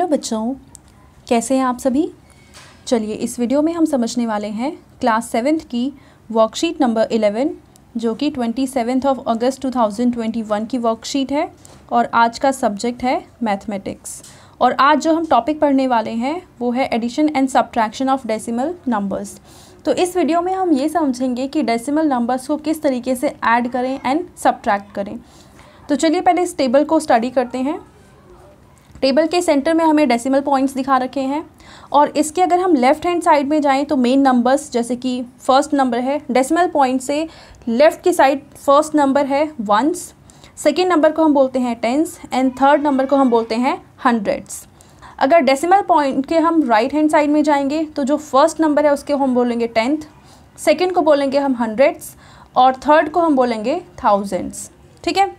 hello बच्चों कैसे हैं आप सभी चलिए इस वीडियो में हम समझने वाले हैं क्लास सेवेंथ की वर्कशीट नंबर इलेवन जो कि twenty seventh of August two thousand twenty one की वर्कशीट है और आज का सब्जेक्ट है मैथमेटिक्स और आज जो हम टॉपिक पढ़ने वाले हैं वो है addition and subtraction of decimal numbers तो इस वीडियो में हम ये समझेंगे कि डेसिमल नंबर्स को किस तरीके से ऐड करें एंड सब्ट्रैक्ट करें तो चलिए पहले इस टेबल को स्टडी करते हैं टेबल के सेंटर में हमें डेसिमल पॉइंट्स दिखा रखे हैं और इसके अगर हम लेफ़्ट हैंड साइड में जाएं तो मेन नंबर्स जैसे कि फ़र्स्ट नंबर है डेसिमल पॉइंट से लेफ़्ट की साइड फर्स्ट नंबर है वंस सेकेंड नंबर को हम बोलते हैं टेंस एंड थर्ड नंबर को हम बोलते हैं हंड्रेड्स अगर डेसिमल पॉइंट के हम राइट हैंड साइड में जाएंगे तो जो फर्स्ट नंबर है उसके हम बोलेंगे टेंथ सेकेंड को बोलेंगे हम हंड्रेड्स और थर्ड को हम बोलेंगे थाउजेंड्स ठीक है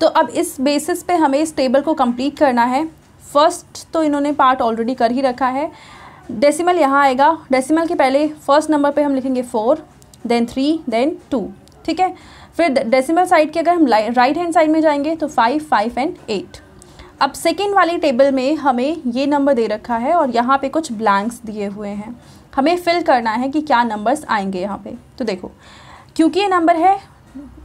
तो अब इस बेसिस पे हमें इस टेबल को कंप्लीट करना है फर्स्ट तो इन्होंने पार्ट ऑलरेडी कर ही रखा है डेसिमल यहाँ आएगा डेसिमल के पहले फर्स्ट नंबर पे हम लिखेंगे four then three then two ठीक है फिर डेसिमल साइड के अगर हम राइट हैंड साइड में जाएंगे तो फाइव फाइव एंड एट अब सेकेंड वाली टेबल में हमें ये नंबर दे रखा है और यहाँ पर कुछ ब्लैंक्स दिए हुए हैं हमें फिल करना है कि क्या नंबर्स आएंगे यहाँ पे तो देखो क्योंकि ये नंबर है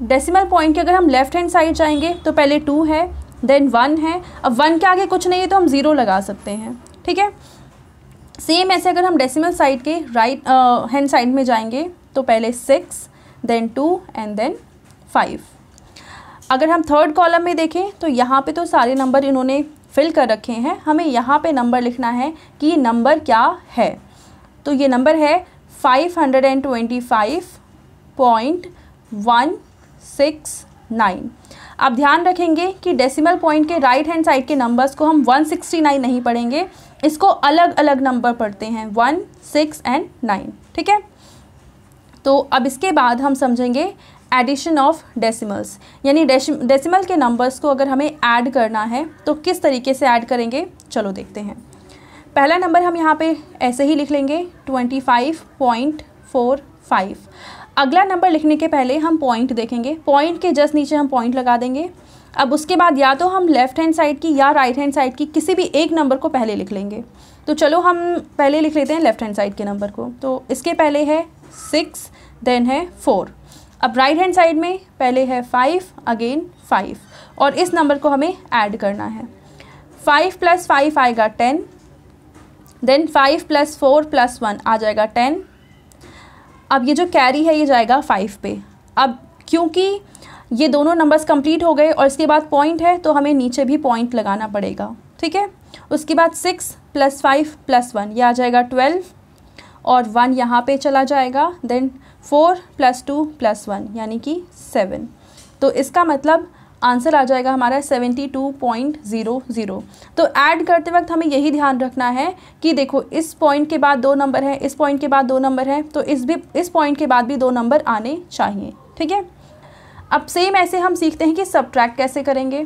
डेसिमल पॉइंट के अगर हम लेफ्ट हैंड साइड जाएंगे तो पहले टू है देन वन है अब वन के आगे कुछ नहीं है तो हम ज़ीरो लगा सकते हैं ठीक है सेम ऐसे अगर हम डेसिमल साइड के राइट हैंड साइड में जाएंगे तो पहले six then two and then five अगर हम थर्ड कॉलम में देखें तो यहाँ पे तो सारे नंबर इन्होंने फिल कर रखे हैं हमें यहाँ पे नंबर लिखना है कि ये नंबर क्या है तो ये नंबर है five hundred and twenty five point one six nine आप ध्यान रखेंगे कि डेसिमल पॉइंट के राइट हैंड साइड के नंबर्स को हम 169 नहीं पढ़ेंगे इसको अलग अलग नंबर पढ़ते हैं वन सिक्स एंड नाइन ठीक है तो अब इसके बाद हम समझेंगे एडिशन ऑफ डेसिमल्स यानी डेसिमल के नंबर्स को अगर हमें ऐड करना है तो किस तरीके से ऐड करेंगे चलो देखते हैं पहला नंबर हम यहाँ पे ऐसे ही लिख लेंगे twenty five point four five अगला नंबर लिखने के पहले हम पॉइंट देखेंगे पॉइंट के जस्ट नीचे हम पॉइंट लगा देंगे अब उसके बाद या तो हम लेफ़्ट हैंड साइड की या राइट हैंड साइड की किसी भी एक नंबर को पहले लिख लेंगे तो चलो हम पहले लिख लेते हैं लेफ़्ट हैंड साइड के नंबर को तो इसके पहले है सिक्स देन है फोर अब राइट हैंड साइड में पहले है फाइव अगेन फाइव और इस नंबर को हमें ऐड करना है फाइव प्लस फाइव आएगा ten then five plus four plus one आ जाएगा टेन अब ये जो कैरी है ये जाएगा फाइव पे अब क्योंकि ये दोनों नंबर्स कंप्लीट हो गए और इसके बाद पॉइंट है तो हमें नीचे भी पॉइंट लगाना पड़ेगा ठीक है उसके बाद six plus five plus one ये आ जाएगा ट्वेल्व और वन यहाँ पे चला जाएगा then four plus two plus one यानी कि सेवन तो इसका मतलब आंसर आ जाएगा हमारा seventy two point zero zero तो ऐड करते वक्त हमें यही ध्यान रखना है कि देखो इस पॉइंट के बाद दो नंबर है इस पॉइंट के बाद दो नंबर है तो इस भी इस पॉइंट के बाद भी दो नंबर आने चाहिए ठीक है अब सेम ऐसे हम सीखते हैं कि सब कैसे करेंगे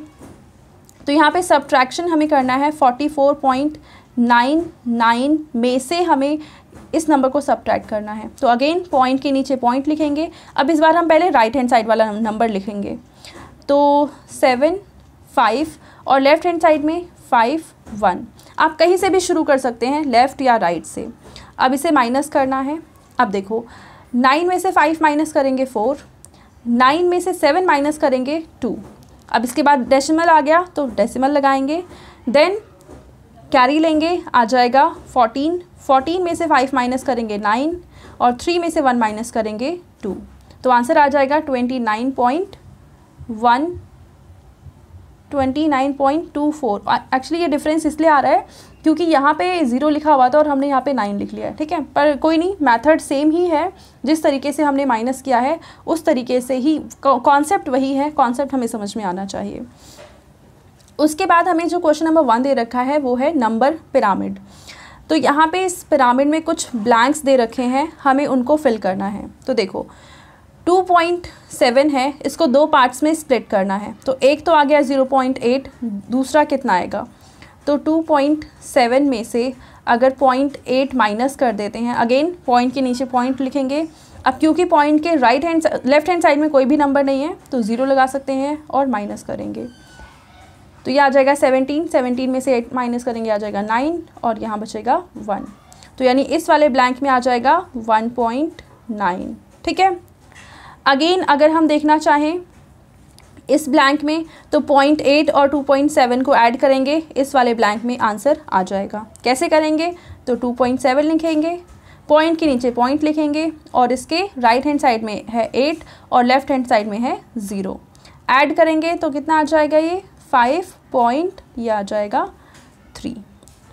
तो यहाँ पे सब हमें करना है forty four point nine nine में से हमें इस नंबर को सब्ट्रैक्ट करना है तो अगेन पॉइंट के नीचे पॉइंट लिखेंगे अब इस बार हम पहले राइट हैंड साइड वाला नंबर लिखेंगे तो सेवन फाइव और लेफ़्ट हैंड साइड में फाइव वन आप कहीं से भी शुरू कर सकते हैं लेफ़्ट या राइट से अब इसे माइनस करना है अब देखो नाइन में से फाइव माइनस करेंगे फोर नाइन में से सेवन माइनस करेंगे टू अब इसके बाद डेसिमल आ गया तो डेसिमल लगाएंगे देन कैरी लेंगे आ जाएगा फोर्टीन फोर्टीन में से फाइव माइनस करेंगे नाइन और थ्री में से वन माइनस करेंगे टू तो आंसर आ जाएगा twenty nine point one twenty nine point two four actually ये डिफरेंस इसलिए आ रहा है क्योंकि यहाँ पे ज़ीरो लिखा हुआ था और हमने यहाँ पे नाइन लिख लिया है ठीक है पर कोई नहीं मेथड सेम ही है जिस तरीके से हमने माइनस किया है उस तरीके से ही कॉन्सेप्ट वही है कॉन्सेप्ट हमें समझ में आना चाहिए उसके बाद हमें जो क्वेश्चन नंबर वन दे रखा है वो है नंबर पिरामिड तो यहाँ पे इस पिरामिड में कुछ ब्लैंक्स दे रखे हैं हमें उनको फिल करना है तो देखो टू पॉइंट सेवन है इसको दो पार्ट्स में स्प्लिट करना है तो एक तो आ गया ज़ीरो पॉइंट एट दूसरा कितना आएगा तो टू पॉइंट सेवन में से अगर पॉइंट एट माइनस कर देते हैं अगेन पॉइंट के नीचे पॉइंट लिखेंगे अब क्योंकि पॉइंट के right hand left hand side में कोई भी नंबर नहीं है तो ज़ीरो लगा सकते हैं और माइनस करेंगे तो ये आ जाएगा सेवनटीन 17 में से एट माइनस करेंगे आ जाएगा नाइन और यहाँ बचेगा वन तो यानी इस वाले ब्लैंक में आ जाएगा वन पॉइंट नाइन ठीक है अगेन अगर हम देखना चाहें इस ब्लैंक में तो पॉइंट एट और टू पॉइंट सेवन को ऐड करेंगे इस वाले ब्लैंक में आंसर आ जाएगा कैसे करेंगे तो टू पॉइंट सेवन लिखेंगे पॉइंट के नीचे पॉइंट लिखेंगे और इसके राइट हैंड साइड में है एट और लेफ्ट हैंड साइड में है ज़ीरो ऐड करेंगे तो कितना आ जाएगा ये फाइव पॉइंट ये आ जाएगा थ्री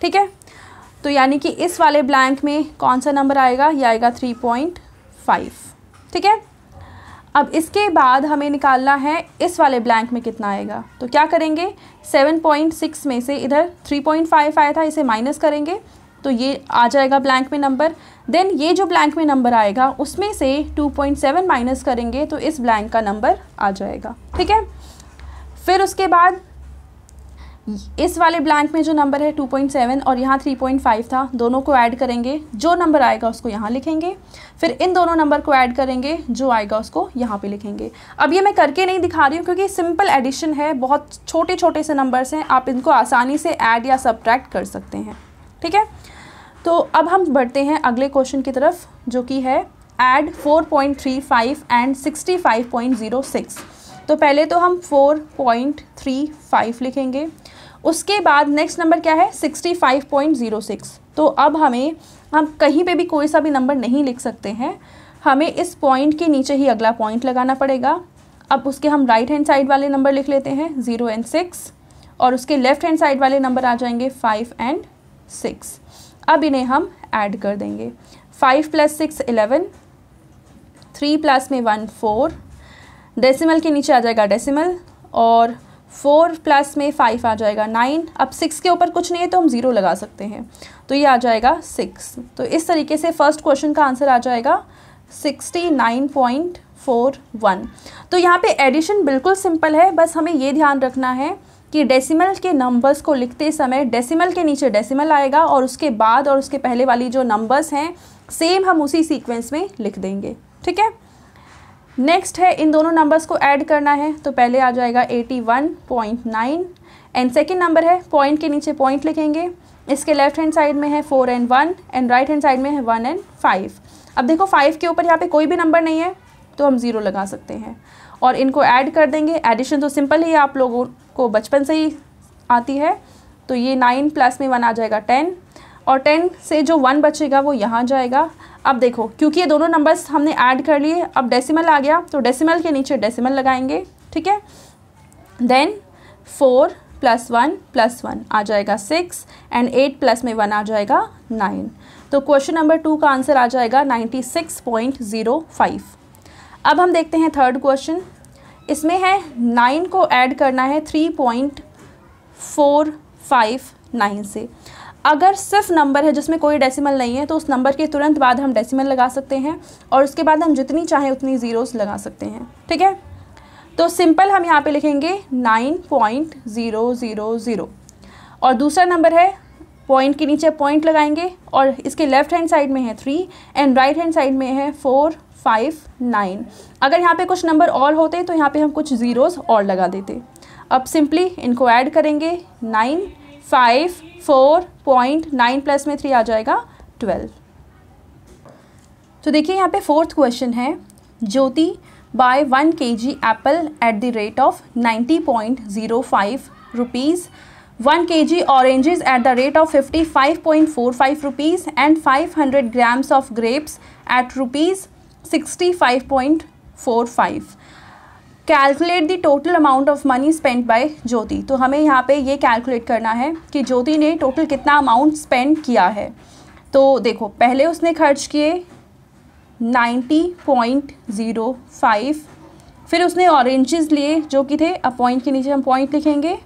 ठीक है तो यानी कि इस वाले ब्लैंक में कौन सा नंबर आएगा ये आएगा थ्री पॉइंट फाइव ठीक है अब इसके बाद हमें निकालना है इस वाले ब्लैंक में कितना आएगा तो क्या करेंगे 7.6 में से इधर 3.5 आया था इसे माइनस करेंगे तो ये आ जाएगा ब्लैंक में नंबर देन ये जो ब्लैंक में नंबर आएगा उसमें से 2.7 माइनस करेंगे तो इस ब्लैंक का नंबर आ जाएगा ठीक है फिर उसके बाद इस वाले ब्लैंक में जो नंबर है 2.7 और यहाँ 3.5 था दोनों को ऐड करेंगे जो नंबर आएगा उसको यहाँ लिखेंगे फिर इन दोनों नंबर को ऐड करेंगे जो आएगा उसको यहाँ पे लिखेंगे अब ये मैं करके नहीं दिखा रही हूँ क्योंकि सिंपल एडिशन है बहुत छोटे छोटे से नंबर्स हैं आप इनको आसानी से ऐड या सब्ट्रैक्ट कर सकते हैं ठीक है तो अब हम बढ़ते हैं अगले क्वेश्चन की तरफ जो कि है एड फोर एंड सिक्सटी तो पहले तो हम 4.35 लिखेंगे उसके बाद नेक्स्ट नंबर क्या है sixty five point zero six तो अब हमें हम कहीं पे भी कोई सा भी नंबर नहीं लिख सकते हैं हमें इस पॉइंट के नीचे ही अगला पॉइंट लगाना पड़ेगा अब उसके हम राइट हैंड साइड वाले नंबर लिख लेते हैं ज़ीरो एंड सिक्स और उसके लेफ्ट हैंड साइड वाले नंबर आ जाएंगे फाइव एंड सिक्स अब इन्हें हम ऐड कर देंगे five plus six eleven three plus में वन फोर डेसिमल के नीचे आ जाएगा डेसिमल और फोर प्लस में फाइव आ जाएगा नाइन अब सिक्स के ऊपर कुछ नहीं है तो हम ज़ीरो लगा सकते हैं तो ये आ जाएगा सिक्स तो इस तरीके से फर्स्ट क्वेश्चन का आंसर आ जाएगा sixty nine point four one तो यहाँ पे एडिशन बिल्कुल सिंपल है बस हमें ये ध्यान रखना है कि डेसिमल के नंबर्स को लिखते समय डेसिमल के नीचे डेसिमल आएगा और उसके बाद और उसके पहले वाली जो नंबर्स हैं सेम हम उसी सीक्वेंस में लिख देंगे ठीक है नेक्स्ट है इन दोनों नंबर्स को ऐड करना है तो पहले आ जाएगा 81.9 एंड सेकेंड नंबर है पॉइंट के नीचे पॉइंट लिखेंगे इसके लेफ्ट हैंड साइड में है four and one and right hand side में है वन एंड फाइव अब देखो फाइव के ऊपर यहाँ पे कोई भी नंबर नहीं है तो हम ज़ीरो लगा सकते हैं और इनको ऐड कर देंगे एडिशन तो सिंपल ही आप लोगों को बचपन से ही आती है तो ये नाइन प्लस में वन आ जाएगा टेन और टेन से जो वन बचेगा वो यहाँ जाएगा अब देखो क्योंकि ये दोनों नंबर्स हमने ऐड कर लिए अब डेसिमल आ गया तो डेसिमल के नीचे डेसिमल लगाएंगे ठीक है then four plus one plus one आ जाएगा सिक्स एंड एट प्लस में वन आ जाएगा नाइन तो क्वेश्चन नंबर टू का आंसर आ जाएगा ninety six point zero five अब हम देखते हैं थर्ड क्वेश्चन इसमें है नाइन को ऐड करना है three point four five nine से अगर सिर्फ नंबर है जिसमें कोई डेसिमल नहीं है तो उस नंबर के तुरंत बाद हम डेसिमल लगा सकते हैं और उसके बाद हम जितनी चाहें उतनी ज़ीरोस लगा सकते हैं ठीक है तो सिंपल हम यहाँ पे लिखेंगे nine point zero zero zero और दूसरा नंबर है पॉइंट के नीचे पॉइंट लगाएंगे और इसके लेफ्ट हैंड साइड में है three and right hand side में है फोर फाइव नाइन अगर यहाँ पर कुछ नंबर और होते तो यहाँ पर हम कुछ ज़ीरोज़ और लगा देते अब सिंपली इनको ऐड करेंगे nine five four point nine plus में थ्री आ जाएगा ट्वेल्व तो देखिए यहाँ पे फोर्थ क्वेश्चन है ज्योति buy one K G apple at the rate of ninety point zero five rupees one K G oranges at the rate of fifty five point four five rupees and five hundred grams of grapes at rupees sixty five point four five calculate the total amount of money spend by Jyoti तो हमें यहाँ पे ये calculate करना है कि ज्योति ने total कितना अमाउंट स्पेंड किया है तो देखो पहले उसने खर्च किए 90.05 फिर उसने ऑरेंजेस लिए जो कि थे अब पॉइंट के नीचे हम पॉइंट लिखेंगे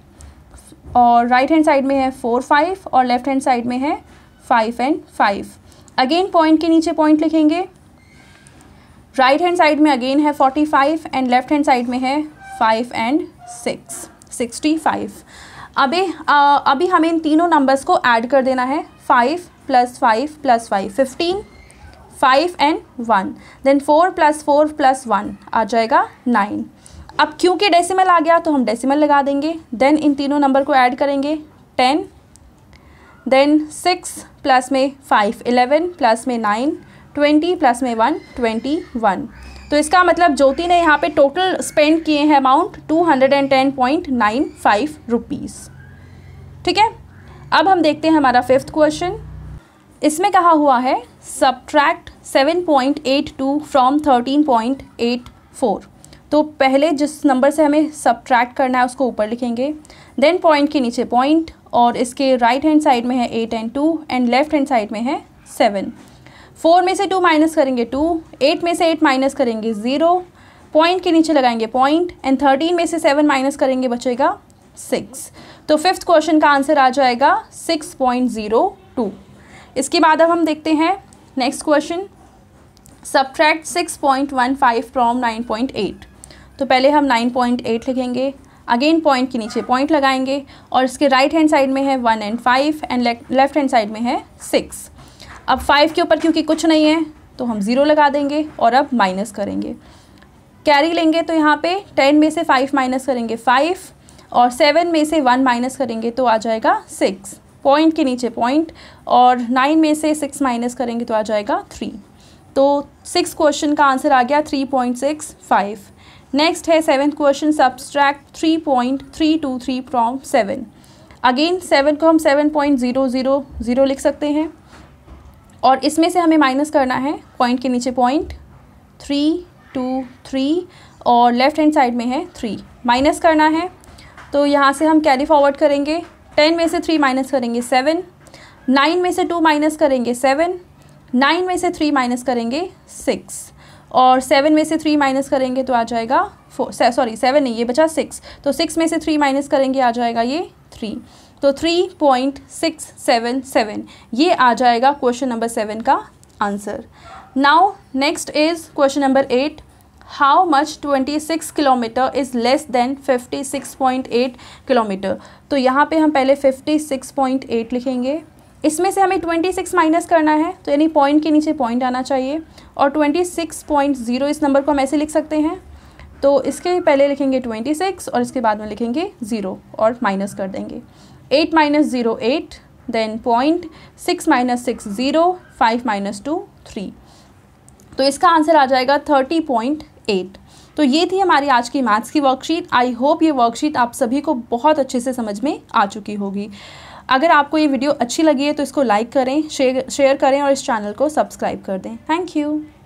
और राइट हैंड साइड में है फोर फाइव और लेफ्ट हैंड साइड में है five and five again point के नीचे पॉइंट लिखेंगे राइट हैंड साइड में अगेन है forty five and left hand side में है five and six sixty five अभी अभी हमें इन तीनों नंबर्स को ऐड कर देना है five plus five plus five fifteen five and one then four plus four plus one आ जाएगा नाइन अब क्योंकि डेसिमल आ गया तो हम डेसिमल लगा देंगे देन इन तीनों नंबर को ऐड करेंगे टेन देन सिक्स प्लस में फाइव इलेवन प्लस में नाइन ट्वेंटी प्लस में वन ट्वेंटी वन तो इसका मतलब ज्योति ने यहाँ पे टोटल स्पेंड किए हैं amount two hundred and ten point nine five rupees ठीक है अब हम देखते हैं हमारा फिफ्थ क्वेश्चन इसमें कहा हुआ है subtract seven point eight two from thirteen point eight four तो पहले जिस नंबर से हमें सब्ट्रैक्ट करना है उसको ऊपर लिखेंगे देन पॉइंट के नीचे पॉइंट और इसके राइट हैंड साइड में है eight and two and left hand side में है सेवन फोर में से टू माइनस करेंगे टू एट में से एट माइनस करेंगे ज़ीरो पॉइंट के नीचे लगाएंगे पॉइंट एंड थर्टीन में से सेवन माइनस करेंगे बचेगा सिक्स तो फिफ्थ क्वेश्चन का आंसर आ जाएगा सिक्स पॉइंट ज़ीरो टू इसके बाद अब हम देखते हैं next question subtract six point one five from nine point eight तो पहले हम नाइन पॉइंट एट लिखेंगे अगेन पॉइंट के नीचे पॉइंट लगाएंगे और इसके राइट हैंड साइड में है one and five and left hand side में है सिक्स अब फाइव के ऊपर क्योंकि कुछ नहीं है तो हम ज़ीरो लगा देंगे और अब माइनस करेंगे कैरी लेंगे तो यहाँ पे टेन में से फाइव माइनस करेंगे फाइव और सेवन में से वन माइनस करेंगे तो आ जाएगा सिक्स पॉइंट के नीचे पॉइंट और नाइन में से सिक्स माइनस करेंगे तो आ जाएगा थ्री तो सिक्स क्वेश्चन का आंसर आ गया three point six five next है seven question subtract three point three two three from seven again seven को हम seven point zero zero zero लिख सकते हैं और इसमें से हमें माइनस करना है पॉइंट के नीचे पॉइंट थ्री टू थ्री और लेफ़्ट हैंड साइड में है थ्री माइनस करना है तो यहाँ से हम कैरी फॉरवर्ड करेंगे टेन में से थ्री माइनस करेंगे सेवन नाइन में से टू माइनस करेंगे सेवन नाइन में से थ्री माइनस करेंगे सिक्स और सेवन में से थ्री माइनस करेंगे तो आ जाएगा फोर सॉरी सेवन नहीं ये बचा सिक्स तो सिक्स में से थ्री माइनस करेंगे आ जाएगा ये थ्री तो 3.677 ये आ जाएगा क्वेश्चन नंबर सेवन का answer now next is question number eight how much 26 kilometre is less than 56.8 kilometre तो यहाँ पे हम पहले 56.8 लिखेंगे इसमें से हमें 26 माइनस करना है तो यानी पॉइंट के नीचे पॉइंट आना चाहिए और 26.0 इस नंबर को हम ऐसे लिख सकते हैं तो इसके पहले लिखेंगे ट्वेंटी सिक्स और इसके बाद में लिखेंगे ज़ीरो और माइनस कर देंगे eight minus zero eight then point six minus six zero five minus two three तो इसका आंसर आ जाएगा थर्टी पॉइंट एट तो ये थी हमारी आज की मैथ्स की वर्कशीट आई होप ये वर्कशीट आप सभी को बहुत अच्छे से समझ में आ चुकी होगी अगर आपको ये वीडियो अच्छी लगी है तो इसको लाइक करें शेयर शेयर करें और इस चैनल को सब्सक्राइब कर दें थैंक यू